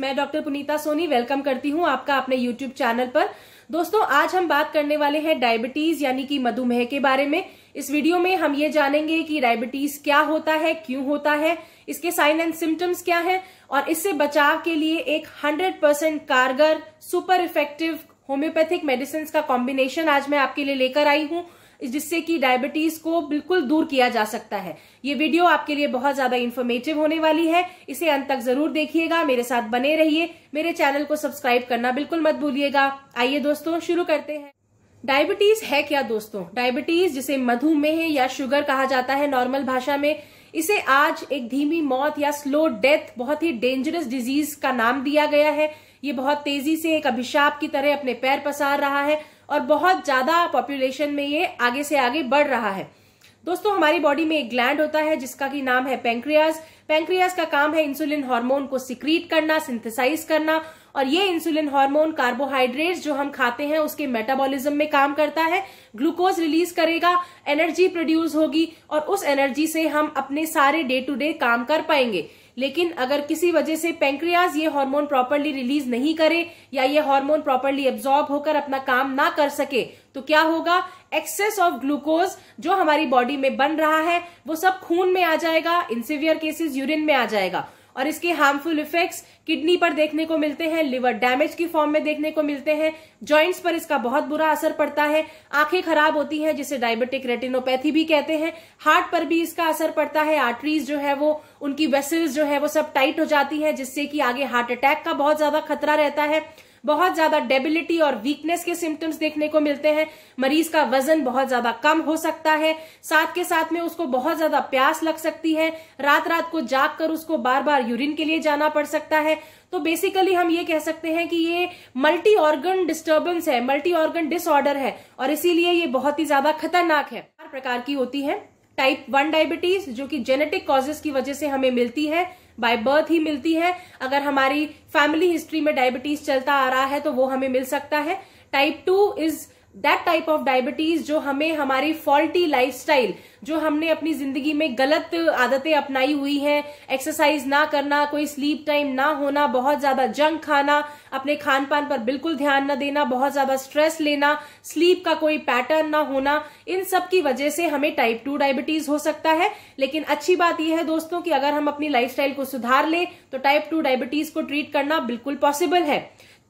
मैं डॉक्टर पुनीता सोनी वेलकम करती हूं आपका अपने यूट्यूब चैनल पर दोस्तों आज हम बात करने वाले हैं डायबिटीज यानी कि मधुमेह के बारे में इस वीडियो में हम ये जानेंगे कि डायबिटीज क्या होता है क्यों होता है इसके साइन एंड सिम्टम्स क्या है और इससे बचाव के लिए एक हंड्रेड कारगर सुपर इफेक्टिव होम्योपैथिक मेडिसिन का कॉम्बिनेशन आज मैं आपके लिए लेकर आई हूँ जिससे कि डायबिटीज को बिल्कुल दूर किया जा सकता है ये वीडियो आपके लिए बहुत ज्यादा इन्फॉर्मेटिव होने वाली है इसे अंत तक जरूर देखिएगा मेरे साथ बने रहिए मेरे चैनल को सब्सक्राइब करना बिल्कुल मत भूलिएगा आइए दोस्तों शुरू करते हैं डायबिटीज है क्या दोस्तों डायबिटीज जिसे मधुमेह या शुगर कहा जाता है नॉर्मल भाषा में इसे आज एक धीमी मौत या स्लो डेथ बहुत ही डेंजरस डिजीज का नाम दिया गया है ये बहुत तेजी से एक अभिशाप की तरह अपने पैर पसार रहा है और बहुत ज़्यादा पॉपुलेशन में ये आगे से आगे बढ़ रहा है दोस्तों हमारी बॉडी में एक ग्लैंड होता है जिसका की नाम है पेंक्रियाज पेंक्रियाज का काम है इंसुलिन हार्मोन को सिक्रीट करना सिंथेसाइज करना और ये इंसुलिन हार्मोन कार्बोहाइड्रेट्स जो हम खाते हैं उसके मेटाबॉलिज्म में काम करता है ग्लूकोज रिलीज करेगा एनर्जी प्रोड्यूस होगी और उस एनर्जी से हम अपने सारे डे टू डे काम कर पाएंगे लेकिन अगर किसी वजह से पेंक्रियाज ये हार्मोन प्रॉपरली रिलीज नहीं करे या ये हार्मोन प्रॉपरली एब्जॉर्ब होकर अपना काम ना कर सके तो क्या होगा एक्सेस ऑफ ग्लूकोज जो हमारी बॉडी में बन रहा है वो सब खून में आ जाएगा इन सिवियर केसेस यूरिन में आ जाएगा और इसके हार्मफुल इफेक्ट्स किडनी पर देखने को मिलते हैं लिवर डैमेज की फॉर्म में देखने को मिलते हैं जॉइंट्स पर इसका बहुत बुरा असर पड़ता है आंखें खराब होती हैं जिसे डायबिटिक रेटिनोपैथी भी कहते हैं हार्ट पर भी इसका असर पड़ता है आर्टरीज जो है वो उनकी वेसल्स जो है वो सब टाइट हो जाती है जिससे कि आगे हार्ट अटैक का बहुत ज्यादा खतरा रहता है बहुत ज्यादा डेबिलिटी और वीकनेस के सिम्टम्स देखने को मिलते हैं मरीज का वजन बहुत ज्यादा कम हो सकता है साथ के साथ में उसको बहुत ज्यादा प्यास लग सकती है रात रात को जाग कर उसको बार बार यूरिन के लिए जाना पड़ सकता है तो बेसिकली हम ये कह सकते हैं कि ये मल्टी ऑर्गन डिस्टर्बेंस है मल्टी ऑर्गन डिसऑर्डर है और इसीलिए ये बहुत ही ज्यादा खतरनाक है प्रकार की होती है टाइप वन डायबिटीज जो कि जेनेटिक कॉजेस की वजह से हमें मिलती है बाय बर्थ ही मिलती है अगर हमारी फैमिली हिस्ट्री में डायबिटीज चलता आ रहा है तो वो हमें मिल सकता है type two is that type of diabetes जो हमें हमारी फॉल्टी लाइफस्टाइल जो हमने अपनी जिंदगी में गलत आदतें अपनाई हुई हैं एक्सरसाइज ना करना कोई स्लीप टाइम ना होना बहुत ज्यादा जंक खाना अपने खान पान पर बिल्कुल ध्यान न देना बहुत ज्यादा स्ट्रेस लेना स्लीप का कोई पैटर्न ना होना इन सब की वजह से हमें टाइप टू डायबिटीज हो सकता है लेकिन अच्छी बात यह है दोस्तों कि अगर हम अपनी लाइफ को सुधार लें तो टाइप टू डायबिटीज को ट्रीट करना बिल्कुल पॉसिबल है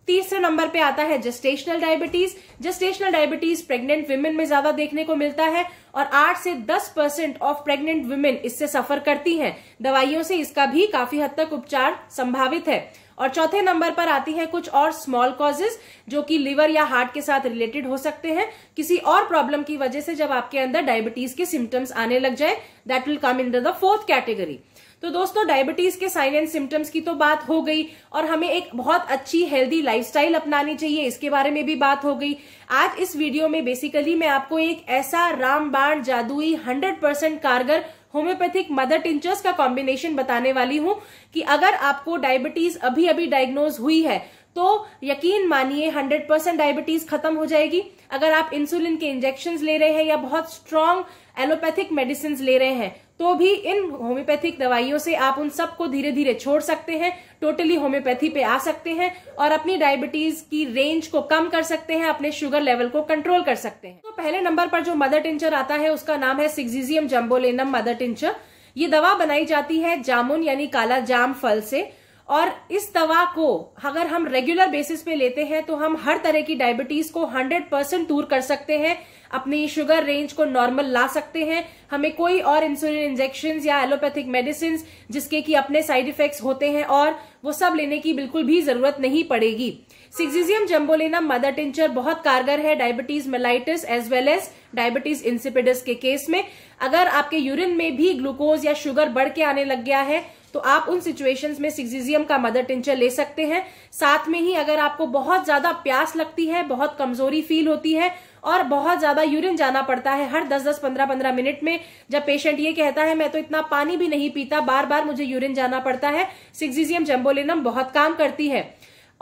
तीसरे नंबर पे आता है gestational diabetes gestational diabetes pregnant women में ज्यादा देखने को मिलता है और आठ से दस परसेंट ऑफ प्रेग्नेंट वुमेन इससे सफर करती हैं दवाइयों से इसका भी काफी हद तक उपचार संभावित है और चौथे नंबर पर आती है कुछ और स्मॉल कॉजेज जो कि लिवर या हार्ट के साथ रिलेटेड हो सकते हैं किसी और प्रॉब्लम की वजह से जब आपके अंदर डायबिटीज के सिम्टम्स आने लग जाए that will come in the fourth category तो दोस्तों डायबिटीज के साइन एंड सिम्टम्स की तो बात हो गई और हमें एक बहुत अच्छी हेल्दी लाइफस्टाइल अपनानी चाहिए इसके बारे में भी बात हो गई आज इस वीडियो में बेसिकली मैं आपको एक ऐसा रामबाण जादुई हंड्रेड परसेंट कारगर होम्योपैथिक मदर टिंचर्स का कॉम्बिनेशन बताने वाली हूं कि अगर आपको डायबिटीज अभी अभी डायग्नोज हुई है तो यकीन मानिए 100 परसेंट डायबिटीज खत्म हो जाएगी अगर आप इंसुलिन के इंजेक्शन ले रहे हैं या बहुत स्ट्रांग एलोपैथिक मेडिसिन ले रहे हैं तो भी इन होम्योपैथिक दवाइयों से आप उन सबको धीरे धीरे छोड़ सकते हैं टोटली होम्योपैथी पे आ सकते हैं और अपनी डायबिटीज की रेंज को कम कर सकते हैं अपने शुगर लेवल को कंट्रोल कर सकते हैं तो पहले नंबर पर जो मदर टिंचर आता है उसका नाम है सिग्जीजियम जम्बोलेनम मदर टिंचर ये दवा बनाई जाती है जामुन यानी काला जाम फल से और इस दवा को अगर हम रेगुलर बेसिस पे लेते हैं तो हम हर तरह की डायबिटीज को 100 परसेंट दूर कर सकते हैं अपनी शुगर रेंज को नॉर्मल ला सकते हैं हमें कोई और इंसुलिन इंजेक्शन या एलोपैथिक मेडिसिन जिसके कि अपने साइड इफेक्ट्स होते हैं और वो सब लेने की बिल्कुल भी जरूरत नहीं पड़ेगी सिक्सिजियम जम्बोलेना मदर टिंचर बहुत कारगर है diabetes mellitus as well as diabetes insipidus के केस में अगर आपके यूरिन में भी ग्लूकोज या शुगर बढ़ के आने लग गया है तो आप उन सिचुएशंस में सिक्सिजियम का मदर टिंचर ले सकते हैं साथ में ही अगर आपको बहुत ज्यादा प्यास लगती है बहुत कमजोरी फील होती है और बहुत ज्यादा यूरिन जाना पड़ता है हर 10 10 15 15 मिनट में जब पेशेंट ये कहता है मैं तो इतना पानी भी नहीं पीता बार बार मुझे यूरिन जाना पड़ता है सिक्सिजियम जम्बोलिनम बहुत काम करती है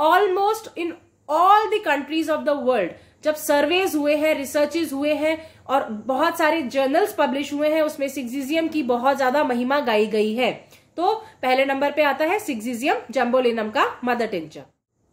almost in all the countries of the world जब सर्वेज हुए हैं रिसर्चेज हुए हैं और बहुत सारे जर्नल्स पब्लिश हुए हैं उसमें सिक्सिजियम की बहुत ज्यादा महिमा गाई गई है तो पहले नंबर पे आता है सिक्सिजियम जम्बोलिनम का मदर टिंचर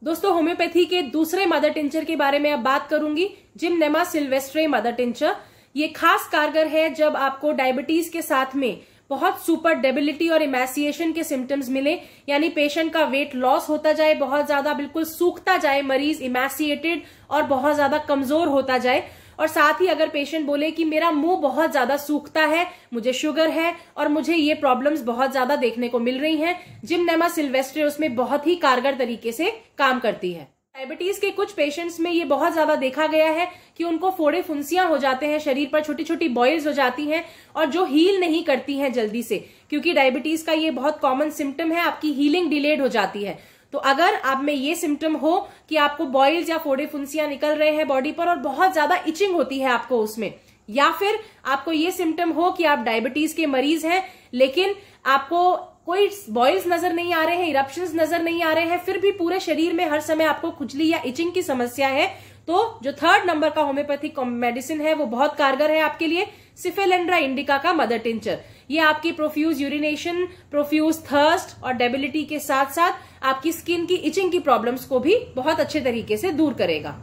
दोस्तों होम्योपैथी के दूसरे मदर टिंचर के बारे में अब बात करूंगी जिमनेमा सिल्वेस्ट्रे मदर टिंचर ये खास कारगर है जब आपको डायबिटीज के साथ में बहुत सुपर डेबिलिटी और इमेसिएशन के सिम्टम्स मिले यानी पेशेंट का वेट लॉस होता जाए बहुत ज्यादा बिल्कुल सूखता जाए मरीज इमेसिएटेड और बहुत ज्यादा कमजोर होता जाए और साथ ही अगर पेशेंट बोले कि मेरा मुंह बहुत ज्यादा सूखता है मुझे शुगर है और मुझे ये प्रॉब्लम्स बहुत ज्यादा देखने को मिल रही हैं जिमनेमा सिल्वेस्ट्रे उसमें बहुत ही कारगर तरीके से काम करती है डायबिटीज के कुछ पेशेंट्स में ये बहुत ज्यादा देखा गया है कि उनको फोड़े फुंसियां हो जाते हैं शरीर पर छोटी छोटी बॉयल्स हो जाती हैं और जो हील नहीं करती हैं जल्दी से क्योंकि डायबिटीज का ये बहुत कॉमन सिम्टम है आपकी हीलिंग डिलेड हो जाती है तो अगर आप में ये सिम्टम हो कि आपको बॉइल्स या फोड़े फुंसियां निकल रहे हैं बॉडी पर और बहुत ज्यादा इचिंग होती है आपको उसमें या फिर आपको ये सिम्टम हो कि आप डायबिटीज के मरीज हैं लेकिन आपको कोई बॉइल्स नजर नहीं आ रहे हैं इरप्शन नजर नहीं आ रहे हैं फिर भी पूरे शरीर में हर समय आपको खुजली या इचिंग की समस्या है तो जो थर्ड नंबर का होम्योपैथिक मेडिसिन है वो बहुत कारगर है आपके लिए सिफेलेंड्रा इंडिका का मदर टिंचर ये आपकी प्रोफ्यूज यूरिनेशन प्रोफ्यूज थर्स्ट और डेबिलिटी के साथ साथ आपकी स्किन की इचिंग की प्रॉब्लम्स को भी बहुत अच्छे तरीके से दूर करेगा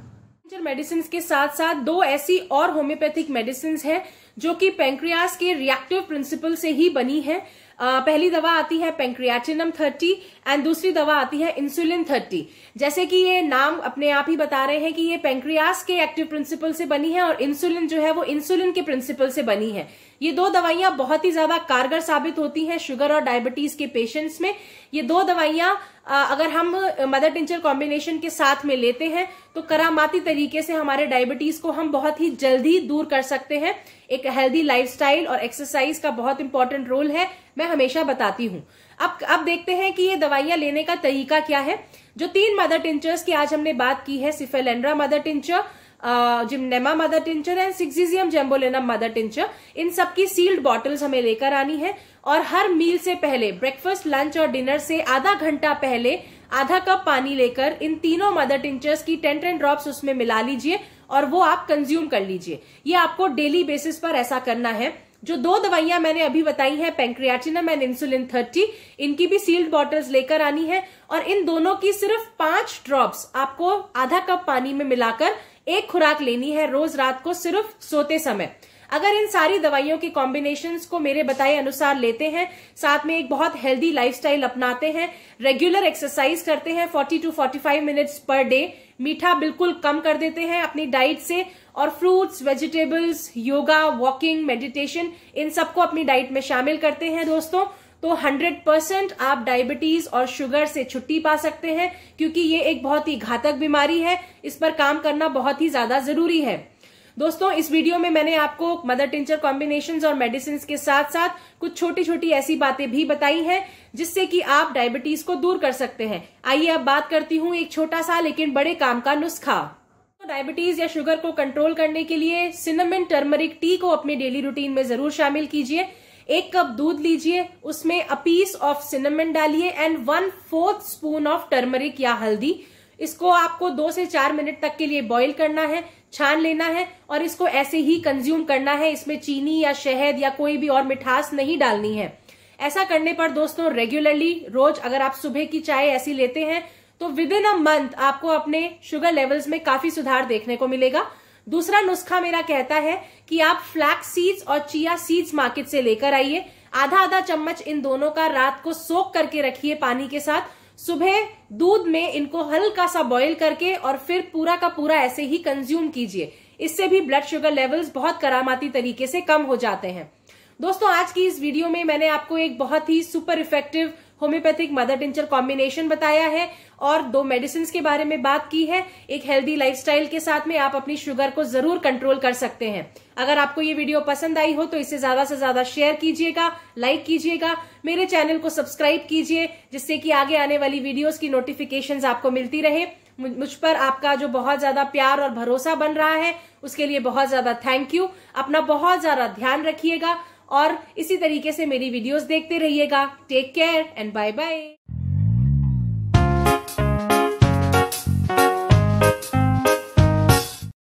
मेडिसिन के साथ साथ दो ऐसी और होम्योपैथिक मेडिसिन है जो कि पेंक्रियास के रिएक्टिव प्रिंसिपल से ही बनी है Uh, पहली दवा आती है पेंक्रियाटिनम 30 एंड दूसरी दवा आती है इंसुलिन 30 जैसे कि ये नाम अपने आप ही बता रहे हैं कि ये पेंक्रियास के एक्टिव प्रिंसिपल से बनी है और इंसुलिन जो है वो इंसुलिन के प्रिंसिपल से बनी है ये दो दवाइयां बहुत ही ज्यादा कारगर साबित होती हैं शुगर और डायबिटीज के पेशेंट्स में ये दो दवाइयां अगर हम मदर टिंचर कॉम्बिनेशन के साथ में लेते हैं तो करामाती तरीके से हमारे डायबिटीज को हम बहुत ही जल्दी दूर कर सकते हैं एक हेल्दी लाइफस्टाइल और एक्सरसाइज का बहुत इंपॉर्टेंट रोल है मैं हमेशा बताती हूँ अब अब देखते हैं कि ये दवाइयां लेने का तरीका क्या है जो तीन मदर टिंचर्स की आज हमने बात की है cephalandra mother tincture gymnema mother tincture and syzygium jambolanum mother tincture इन सबकी सील्ड बॉटल्स हमें लेकर आनी है और हर मील से पहले ब्रेकफास्ट लंच और डिनर से आधा घंटा पहले आधा कप पानी लेकर इन तीनों मदर टिंचर्स की टेन टेन ड्रॉप्स उसमें मिला लीजिए और वो आप कंज्यूम कर लीजिए ये आपको डेली बेसिस पर ऐसा करना है जो दो दवाइयां मैंने अभी बताई हैं पेंक्रियाटिनम एंड इंसुलिन 30 इनकी भी सील्ड बॉटल्स लेकर आनी है और इन दोनों की सिर्फ पांच ड्रॉप्स आपको आधा कप पानी में मिलाकर एक खुराक लेनी है रोज रात को सिर्फ सोते समय अगर इन सारी दवाइयों के कॉम्बिनेशन को मेरे बताए अनुसार लेते हैं साथ में एक बहुत हेल्दी लाइफस्टाइल अपनाते हैं रेगुलर एक्सरसाइज करते हैं 40 टू 45 मिनट्स पर डे मीठा बिल्कुल कम कर देते हैं अपनी डाइट से और fruits vegetables yoga walking meditation इन सबको अपनी डाइट में शामिल करते हैं दोस्तों तो 100 परसेंट आप डायबिटीज और शुगर से छुट्टी पा सकते हैं क्योंकि ये एक बहुत ही घातक बीमारी है इस पर काम करना बहुत ही ज्यादा जरूरी है दोस्तों इस वीडियो में मैंने आपको मदर टिंचर कॉम्बिनेशन और मेडिसिन के साथ साथ कुछ छोटी छोटी ऐसी बातें भी बताई हैं जिससे कि आप डायबिटीज को दूर कर सकते हैं आइए अब बात करती हूँ एक छोटा सा लेकिन बड़े काम का नुस्खा तो डायबिटीज या शुगर को कंट्रोल करने के लिए सिनेमिन टर्मरिक टी को अपने डेली रूटीन में जरूर शामिल कीजिए एक कप दूध लीजिए उसमें अ पीस ऑफ सिनेमन डालिए and one fourth spoon of turmeric या हल्दी इसको आपको दो से चार मिनट तक के लिए बॉईल करना है छान लेना है और इसको ऐसे ही कंज्यूम करना है इसमें चीनी या शहद या कोई भी और मिठास नहीं डालनी है ऐसा करने पर दोस्तों रेगुलरली रोज अगर आप सुबह की चाय ऐसी लेते हैं तो विद इन अ मंथ आपको अपने शुगर लेवल्स में काफी सुधार देखने को मिलेगा दूसरा नुस्खा मेरा कहता है कि आप फ्लैक्स सीड्स और चिया सीड्स मार्केट से लेकर आइए आधा आधा चम्मच इन दोनों का रात को सोक करके रखिए पानी के साथ सुबह दूध में इनको हल्का सा बॉईल करके और फिर पूरा का पूरा ऐसे ही कंज्यूम कीजिए इससे भी ब्लड शुगर लेवल्स बहुत करामाती तरीके से कम हो जाते हैं दोस्तों आज की इस वीडियो में मैंने आपको एक बहुत ही super effective homoeopathic mother tincture combination बताया है और दो मेडिसिन के बारे में बात की है एक हेल्दी लाइफस्टाइल के साथ में आप अपनी शुगर को जरूर कंट्रोल कर सकते हैं अगर आपको ये वीडियो पसंद आई हो तो इसे ज्यादा से ज्यादा शेयर कीजिएगा लाइक कीजिएगा मेरे चैनल को सब्सक्राइब कीजिए जिससे कि आगे आने वाली वीडियोस की नोटिफिकेशन आपको मिलती रहे मुझ पर आपका जो बहुत ज्यादा प्यार और भरोसा बन रहा है उसके लिए बहुत ज्यादा थैंक यू अपना बहुत ज्यादा ध्यान रखिएगा और इसी तरीके से मेरी वीडियोज देखते रहिएगा take care and bye bye.